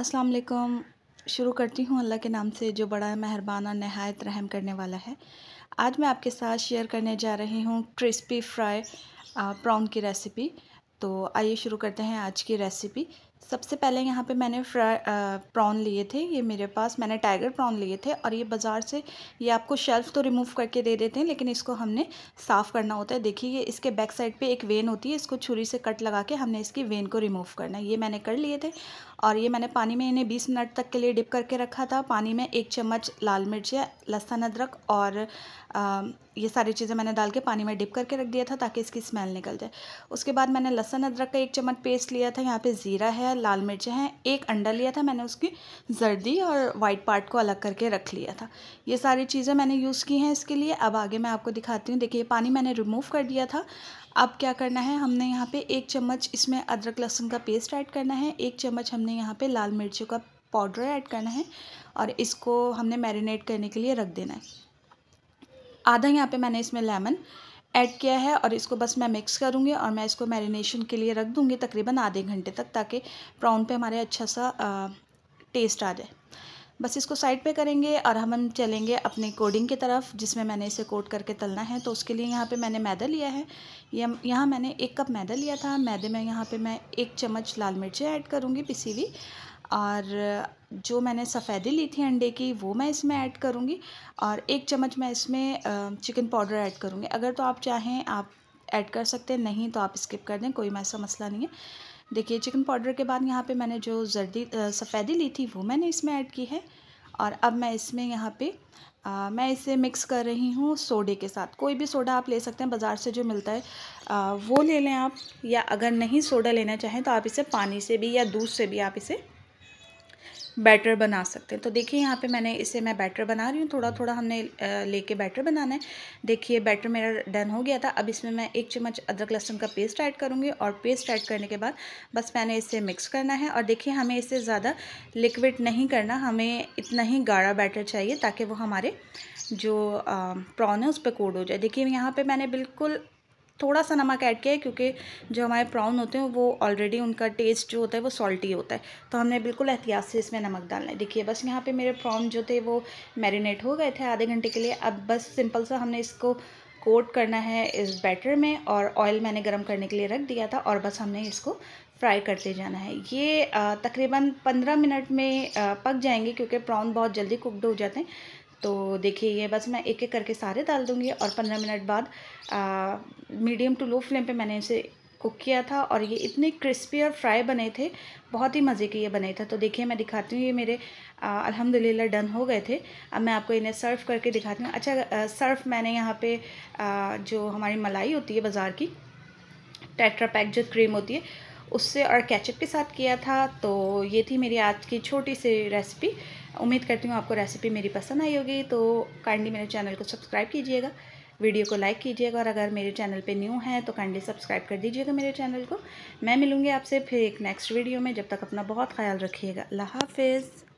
अस्सलाम वालेकुम शुरू करती हूँ अल्लाह के नाम से जो बड़ा मेहरबान और नहायत रहम करने वाला है आज मैं आपके साथ शेयर करने जा रही हूँ क्रिस्पी फ्राई प्रॉन की रेसिपी तो आइए शुरू करते हैं आज की रेसिपी सबसे पहले यहाँ पे मैंने फ्राई प्रॉन लिए थे ये मेरे पास मैंने टाइगर प्रॉन लिए थे और ये बाज़ार से ये आपको शेल्फ़ तो रिमूव करके दे देते हैं लेकिन इसको हमने साफ़ करना होता है देखिए ये इसके बैक साइड पे एक वेन होती है इसको छुरी से कट लगा के हमने इसकी वेन को रिमूव करना है ये मैंने कर लिए थे और ये मैंने पानी में इन्हें बीस मिनट तक के लिए डिप करके रखा था पानी में एक चम्मच लाल मिर्च या लहसन अदरक और आ, ये सारी चीज़ें मैंने डाल के पानी में डिप करके रख दिया था ताकि इसकी स्मेल निकल जाए उसके बाद मैंने लहसन अदरक का एक चम्मच पेस्ट लिया था यहाँ पर ज़ीरा है है लाल मिर्चें हैं एक अंडा लिया था मैंने उसकी जर्दी और वाइट पार्ट को अलग करके रख लिया था ये सारी चीज़ें मैंने यूज़ की हैं इसके लिए अब आगे मैं आपको दिखाती हूँ देखिए पानी मैंने रिमूव कर दिया था अब क्या करना है हमने यहाँ पे एक चम्मच इसमें अदरक लहसुन का पेस्ट ऐड करना है एक चम्मच हमने यहाँ पे लाल मिर्चों का पाउडर ऐड करना है और इसको हमने मैरिनेट करने के लिए रख देना है आधा यहाँ पे मैंने इसमें लेमन ऐड किया है और इसको बस मैं मिक्स करूँगी और मैं इसको मैरिनेशन के लिए रख दूँगी तकरीबन आधे घंटे तक ताकि प्राउन पे हमारे अच्छा सा आ, टेस्ट आ जाए बस इसको साइड पे करेंगे और हम चलेंगे अपने कोडिंग की तरफ जिसमें मैंने इसे कोट करके तलना है तो उसके लिए यहाँ पे मैंने मैदा लिया है यहाँ मैंने एक कप मैदा लिया था मैदे में यहाँ पे मैं एक चम्मच लाल मिर्चें ऐड करूँगी पिसी हुई और जो मैंने सफ़ेदी ली थी अंडे की वो मैं इसमें ऐड करूँगी और एक चम्मच मैं इसमें चिकन पाउडर ऐड करूँगी अगर तो आप चाहें आप ऐड कर सकते हैं नहीं तो आप स्किप कर दें कोई ऐसा मसला नहीं है देखिए चिकन पाउडर के बाद यहाँ पे मैंने जो जर्दी सफ़ेदी ली थी वो मैंने इसमें ऐड की है और अब मैं इसमें यहाँ पे आ, मैं इसे मिक्स कर रही हूँ सोडे के साथ कोई भी सोडा आप ले सकते हैं बाज़ार से जो मिलता है आ, वो ले लें आप या अगर नहीं सोडा लेना चाहें तो आप इसे पानी से भी या दूध से भी आप इसे बैटर बना सकते हैं तो देखिए यहाँ पे मैंने इसे मैं बैटर बना रही हूँ थोड़ा थोड़ा हमने लेके बैटर बनाना है देखिए बैटर मेरा डन हो गया था अब इसमें मैं एक चम्मच अदरक लहसुन का पेस्ट ऐड करूँगी और पेस्ट ऐड करने के बाद बस मैंने इसे मिक्स करना है और देखिए हमें इसे ज़्यादा लिक्विड नहीं करना हमें इतना ही गाढ़ा बैटर चाहिए ताकि वो हमारे जो प्रॉन है उस पर कोड हो जाए देखिए यहाँ पर मैंने बिल्कुल थोड़ा सा नमक ऐड किया है क्योंकि जो हमारे प्राउन होते हैं वो ऑलरेडी उनका टेस्ट जो होता है वो सॉल्टी होता है तो हमने बिल्कुल एहतियात से इसमें नमक डालना है देखिए बस यहाँ पे मेरे प्राउन जो थे वो मैरिनेट हो गए थे आधे घंटे के लिए अब बस सिंपल सा हमने इसको कोट करना है इस बैटर में और ऑयल मैंने गर्म करने के लिए रख दिया था और बस हमने इसको फ्राई करते जाना है ये तकरीबन पंद्रह मिनट में पक जाएंगे क्योंकि प्राउन बहुत जल्दी कुकड हो जाते हैं तो देखिए ये बस मैं एक एक करके सारे डाल दूँगी और पंद्रह मिनट बाद मीडियम टू लो फ्लेम पे मैंने इसे कुक किया था और ये इतने क्रिस्पी और फ्राई बने थे बहुत ही मज़े के ये बने थे तो देखिए मैं दिखाती हूँ ये मेरे अल्हम्दुलिल्लाह डन हो गए थे अब मैं आपको इन्हें सर्व करके दिखाती हूँ अच्छा सर्व मैंने यहाँ पर जो हमारी मलाई होती है बाज़ार की टेट्रा पैक जो क्रीम होती है उससे और कैचअप के साथ किया था तो ये थी मेरी आज की छोटी सी रेसिपी उम्मीद करती हूँ आपको रेसिपी मेरी पसंद आई होगी तो काइंडली मेरे चैनल को सब्सक्राइब कीजिएगा वीडियो को लाइक कीजिएगा और अगर मेरे चैनल पे न्यू है तो काइंडली सब्सक्राइब कर दीजिएगा मेरे चैनल को मैं मिलूँगी आपसे फिर एक नेक्स्ट वीडियो में जब तक अपना बहुत ख्याल रखिएगा अल्लाह हाफिज़